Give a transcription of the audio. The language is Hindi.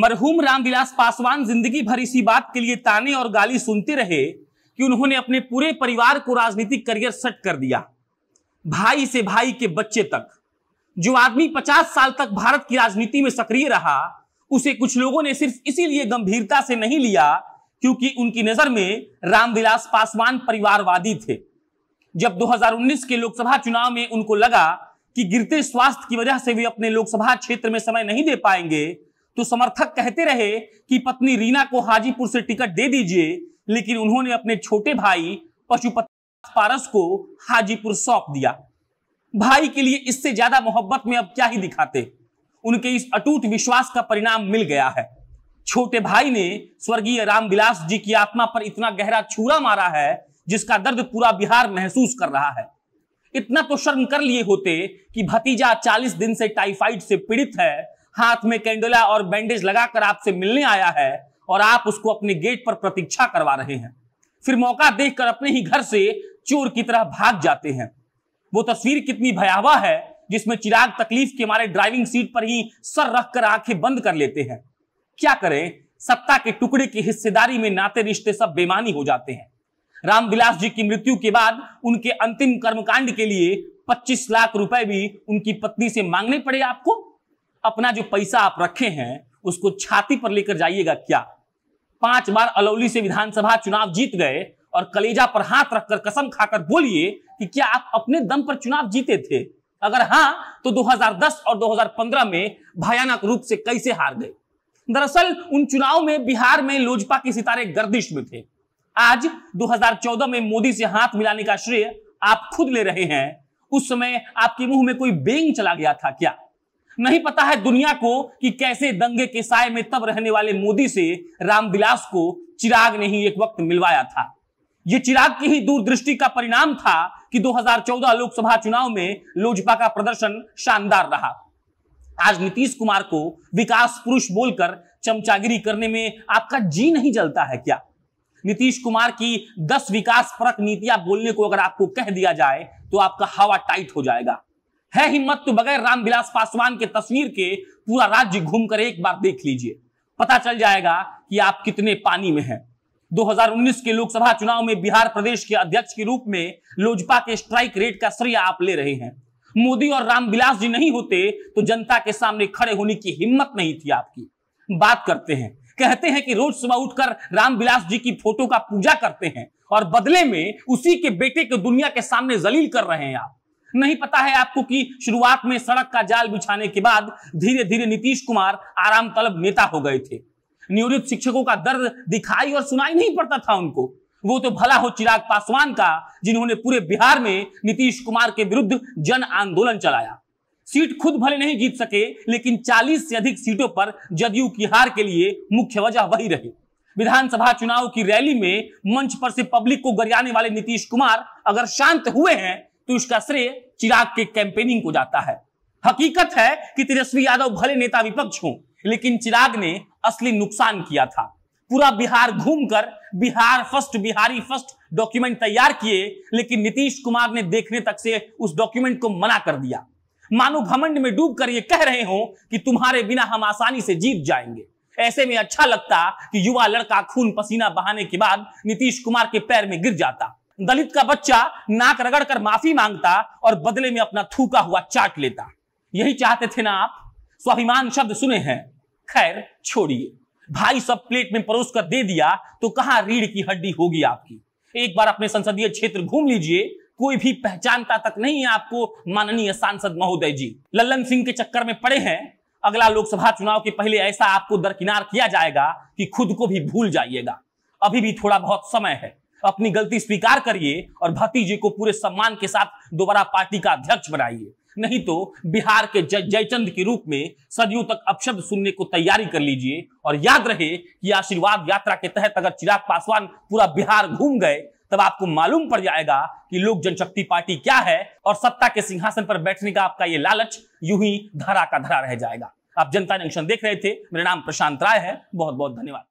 मरहूम रामविलास पासवान जिंदगी भर इसी बात के लिए ताने और गाली सुनते रहे कि उन्होंने अपने पूरे परिवार को राजनीतिक करियर सेट कर दिया भाई से भाई के बच्चे तक जो आदमी पचास साल तक भारत की राजनीति में सक्रिय रहा उसे कुछ लोगों ने सिर्फ इसीलिए गंभीरता से नहीं लिया क्योंकि उनकी नजर में रामविलास पासवान परिवारवादी थे जब 2019 के लोकसभा चुनाव में उनको लगा कि गिरते स्वास्थ्य की वजह से वे अपने लोकसभा क्षेत्र में समय नहीं दे पाएंगे तो समर्थक कहते रहे कि पत्नी रीना को हाजीपुर से टिकट दे दीजिए लेकिन उन्होंने अपने छोटे भाई पशुपति पारस को हाजीपुर सौंप दिया भाई के लिए इससे ज्यादा मोहब्बत में अब क्या ही दिखाते उनके इस अटूट विश्वास का परिणाम मिल गया है छोटे भाई ने स्वर्गीय रामविलास जी की आत्मा पर इतना गहरा छूरा मारा है जिसका दर्द पूरा बिहार महसूस कर रहा है इतना तो शर्म कर लिए होते कि भतीजा 40 दिन से टाइफाइड से पीड़ित है हाथ में कैंडोला और बैंडेज लगाकर आपसे मिलने आया है और आप उसको अपने गेट पर प्रतीक्षा करवा रहे हैं फिर मौका देखकर अपने ही घर से चोर की तरह भाग जाते हैं वो तस्वीर कितनी भयावह है जिसमें चिराग तकलीफ के मारे ड्राइविंग सीट पर ही सर रखकर आंखें बंद कर लेते हैं क्या करें सत्ता के टुकड़े की हिस्सेदारी में नाते रिश्ते सब बेमानी हो जाते हैं रामविलास जी की मृत्यु के बाद उनके अंतिम कर्मकांड के लिए 25 लाख रुपए भी उनकी पत्नी से मांगने पड़े आपको अपना जो पैसा आप रखे हैं उसको छाती पर लेकर जाइएगा क्या पांच बार अलौली से विधानसभा चुनाव जीत गए और कलेजा पर हाथ रखकर कसम खाकर बोलिए कि क्या आप अपने दम पर चुनाव जीते थे अगर हाँ तो 2010 और 2015 में भयानक रूप से कैसे हार गए दरअसल उन चुनाव में बिहार में लोजपा के सितारे गर्दिश में थे आज 2014 में मोदी से हाथ मिलाने का श्रेय आप खुद ले रहे हैं उस समय आपके मुंह में कोई बेंग चला गया था क्या नहीं पता है दुनिया को कि कैसे दंगे के साय में तब रहने वाले मोदी से रामविलास को चिराग ने ही एक वक्त मिलवाया था ये चिराग की ही दूरदृष्टि का परिणाम था कि 2014 लोकसभा चुनाव में लोजपा का प्रदर्शन शानदार रहा आज नीतीश कुमार को विकास पुरुष बोलकर चमचागिरी करने में आपका जी नहीं जलता है क्या नीतीश कुमार की दस विकास परक नीतियां बोलने को अगर आपको कह दिया जाए तो आपका हवा टाइट हो जाएगा है हिम्मत तो बगैर रामविलास पासवान के तस्वीर के पूरा राज्य घूम कर एक बार देख लीजिए पता चल जाएगा कि आप कितने पानी में हैं 2019 के लोकसभा चुनाव में बिहार प्रदेश के अध्यक्ष के रूप में लोजपा के स्ट्राइक रेट का श्रेय आप ले रहे हैं मोदी और रामविलास जी नहीं होते तो जनता के सामने खड़े होने की हिम्मत नहीं थी आपकी बात करते हैं कहते हैं कि रोज सुबह उठकर रामविलास जी की फोटो का पूजा करते हैं और बदले में उसी के बेटे को दुनिया के सामने जलील कर रहे हैं आप नहीं पता है आपको कि शुरुआत में सड़क का जाल बिछाने के बाद धीरे धीरे नीतीश कुमार आराम तलब नेता हो गए थे नियोजित शिक्षकों का दर्द दिखाई और सुनाई नहीं पड़ता था उनको वो तो भला हो चिराग पासवान का जिन्होंने पूरे बिहार में नीतीश कुमार के विरुद्ध जन आंदोलन चलाया सीट खुद भले नहीं जीत सके लेकिन 40 से अधिक सीटों पर जदयू की हार के लिए मुख्य वजह वही रही विधानसभा चुनाव की रैली में मंच पर से पब्लिक को गरियाने वाले नीतीश कुमार अगर शांत हुए हैं तो इसका श्रेय चिराग के कैंपेनिंग को जाता है हकीकत है कि तेजस्वी यादव भले नेता विपक्ष हो लेकिन चिराग ने असली नुकसान किया था पूरा बिहार घूमकर Bihar first Bihari first document तैयार किए लेकिन नीतीश कुमार ने देखने तक से उस डॉक्यूमेंट को मना कर दिया मानो घमंड में डूब कर ये कह रहे हो कि तुम्हारे बिना हम आसानी से जीत जाएंगे ऐसे में अच्छा लगता कि युवा लड़का खून पसीना बहाने के बाद नीतीश कुमार के पैर में गिर जाता दलित का बच्चा नाक रगड़ कर माफी मांगता और बदले में अपना थूका हुआ चाट लेता यही चाहते थे ना आप स्वाभिमान शब्द सुने हैं खैर छोड़िए भाई सब प्लेट में परोस कर दे दिया तो कहां रीढ़ की हड्डी होगी आपकी एक बार अपने संसदीय क्षेत्र घूम लीजिए कोई भी पहचानता तक नहीं है आपको माननीय सांसद महोदय जी लल्लन सिंह के चक्कर में पड़े हैं अगला लोकसभा चुनाव के पहले ऐसा आपको दरकिनार किया जाएगा कि खुद को भी भूल जाइएगा अभी भी थोड़ा बहुत समय है अपनी गलती स्वीकार करिए और भतीजे को पूरे सम्मान के साथ दोबारा पार्टी का अध्यक्ष बनाइए नहीं तो बिहार के जय जयचंद के रूप में सदियों तक अपशब्द सुनने को तैयारी कर लीजिए और याद रहे कि आशीर्वाद यात्रा के तहत अगर चिराग पासवान पूरा बिहार घूम गए तब आपको मालूम पड़ जाएगा कि लोक जनशक्ति पार्टी क्या है और सत्ता के सिंहासन पर बैठने का आपका ये लालच यूं ही धरा का धरा रह जाएगा आप जनता जंक्शन देख रहे थे मेरा नाम प्रशांत राय है बहुत बहुत धन्यवाद